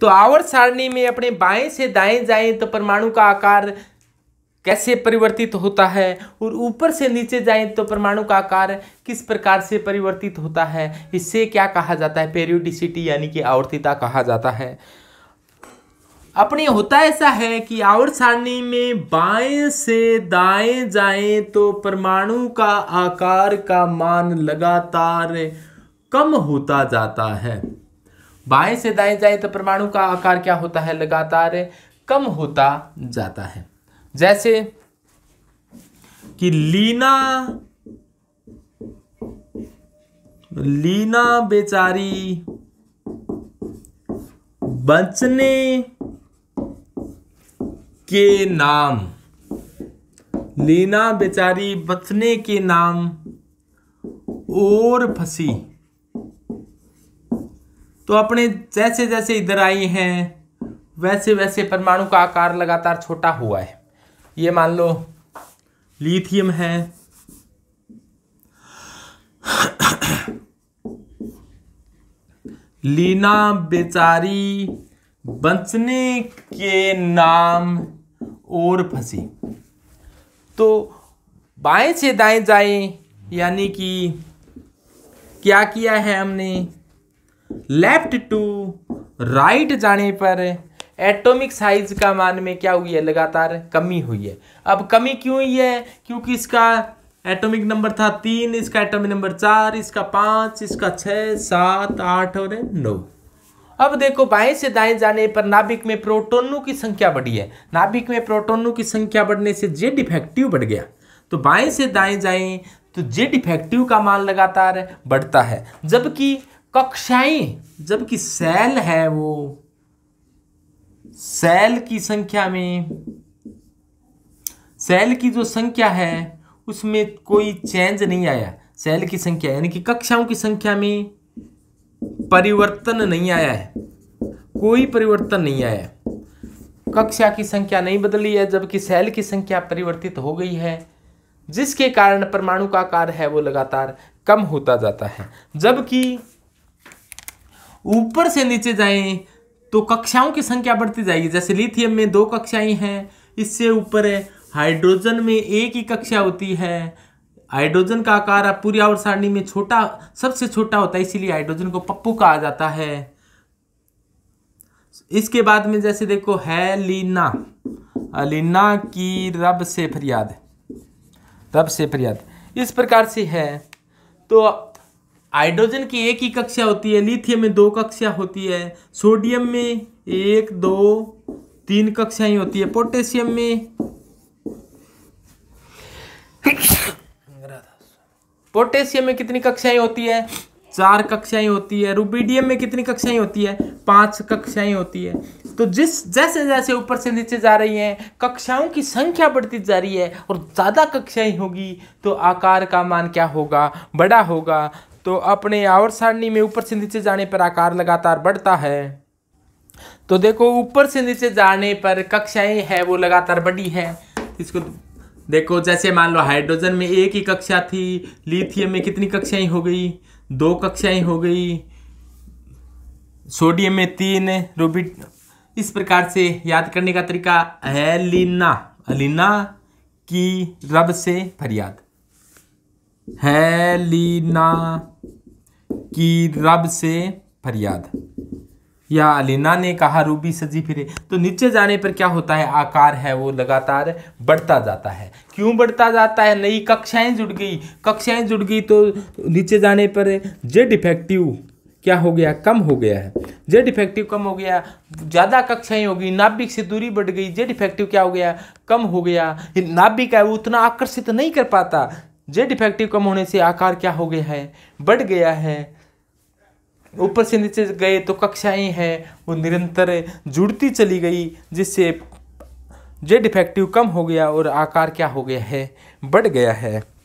तो आवर्त सारणी में अपने बाएं से दाएं जाएं तो परमाणु का आकार कैसे परिवर्तित होता है और ऊपर से नीचे जाएं तो परमाणु का आकार किस प्रकार से परिवर्तित होता है इससे क्या कहा जाता है पेरियोडिसिटी यानी कि आवर्तिता कहा जाता है अपने होता ऐसा है कि आवर्त सारणी में बाएं से दाएं जाएं तो परमाणु का आकार का मान लगातार कम होता जाता है बाएं से दाएं जाए तो परमाणु का आकार क्या होता है लगातार कम होता जाता है जैसे कि लीना लीना बेचारी बचने के नाम लीना बेचारी बचने के नाम और फंसी तो अपने जैसे जैसे इधर आई हैं वैसे वैसे परमाणु का आकार लगातार छोटा हुआ है ये मान लो लिथियम है लीना बेचारी बचने के नाम और फंसी तो बाएं से दाएं जाए यानी कि क्या किया है हमने लेफ्ट टू राइट जाने पर एटॉमिक साइज का मान में क्या हुई है लगातार कमी हुई है अब कमी क्यों हुई है क्योंकि इसका एटॉमिक नंबर था तीन इसका एटॉमिक नंबर चार इसका पाँच इसका छः सात आठ और नौ अब देखो बाएं से दाएं जाने पर नाभिक में प्रोटोनों की संख्या बढ़ी है नाभिक में प्रोटोनों की संख्या बढ़ने से जे डिफेक्टिव बढ़ गया तो बाएं से दाएं जाएं तो जे डिफेक्टिव का मान लगातार बढ़ता है जबकि कक्षाएं जबकि सेल है वो सेल की संख्या में सेल की जो संख्या है उसमें कोई चेंज नहीं आया सेल की संख्या यानी कि कक्षाओं की संख्या में परिवर्तन नहीं आया है कोई परिवर्तन नहीं आया कक्षा की संख्या नहीं बदली है जबकि सेल की संख्या परिवर्तित हो गई है जिसके कारण परमाणु का आकार है वो लगातार कम होता जाता है जबकि ऊपर से नीचे जाएं तो कक्षाओं की संख्या बढ़ती जाएगी जैसे लिथियम में दो कक्षाएं हैं इससे ऊपर हाइड्रोजन में एक ही कक्षा होती है हाइड्रोजन का आकार पूरी और सारणी में छोटा सबसे छोटा होता है इसीलिए हाइड्रोजन को पप्पू कहा जाता है इसके बाद में जैसे देखो है लीना अलीना की रब से फरियाद रब से फरियाद इस प्रकार से है तो हाइड्रोजन की एक ही कक्षा होती है लिथियम में दो कक्षा होती है सोडियम में एक दो तीन कक्षाएं होती है पोटेशियम में पोटेशियम में कितनी कक्षाएं होती है चार कक्षाएं होती है रूबीडियम में कितनी कक्षाएं होती है पांच कक्षाएं होती है तो जिस जैसे जैसे ऊपर से नीचे जा रही हैं कक्षाओं की संख्या बढ़ती जा रही है और ज़्यादा कक्षाएं होगी तो आकार का मान क्या होगा बड़ा होगा तो अपने आवर सारणी में ऊपर से नीचे जाने पर आकार लगातार बढ़ता है तो देखो ऊपर से नीचे जाने पर कक्षाएं है वो लगातार बढ़ी है इसको देखो जैसे मान लो हाइड्रोजन में एक ही कक्षा थी लिथियम में कितनी कक्षाएं हो गई दो कक्षाएं हो गई सोडियम में तीन रूबिट इस प्रकार से याद करने का तरीका है लीना लीना की रब से फरियाद हेलिना की रब से फरियाद या अलीना ने कहा रूबी सजी फिरे तो नीचे जाने पर क्या होता है आकार है वो लगातार बढ़ता जाता है क्यों बढ़ता जाता है नई कक्षाएं जुड़ गई कक्षाएं जुड़ गई तो नीचे जाने पर जे डिफेक्टिव क्या हो गया कम हो गया है जे डिफेक्टिव कम हो गया ज़्यादा कक्षाएं हो गई नाभिक से दूरी बढ़ गई जे डिफेक्टिव क्या हो गया कम हो गया नाभिक है वो उतना आकर्षित नहीं कर पाता जेड इफेक्टिव कम होने से आकार क्या हो गया है बढ़ गया है ऊपर से नीचे गए तो कक्षाएं हैं वो निरंतर जुड़ती चली गई जिससे जेड इफेक्टिव कम हो गया और आकार क्या हो गया है बढ़ गया है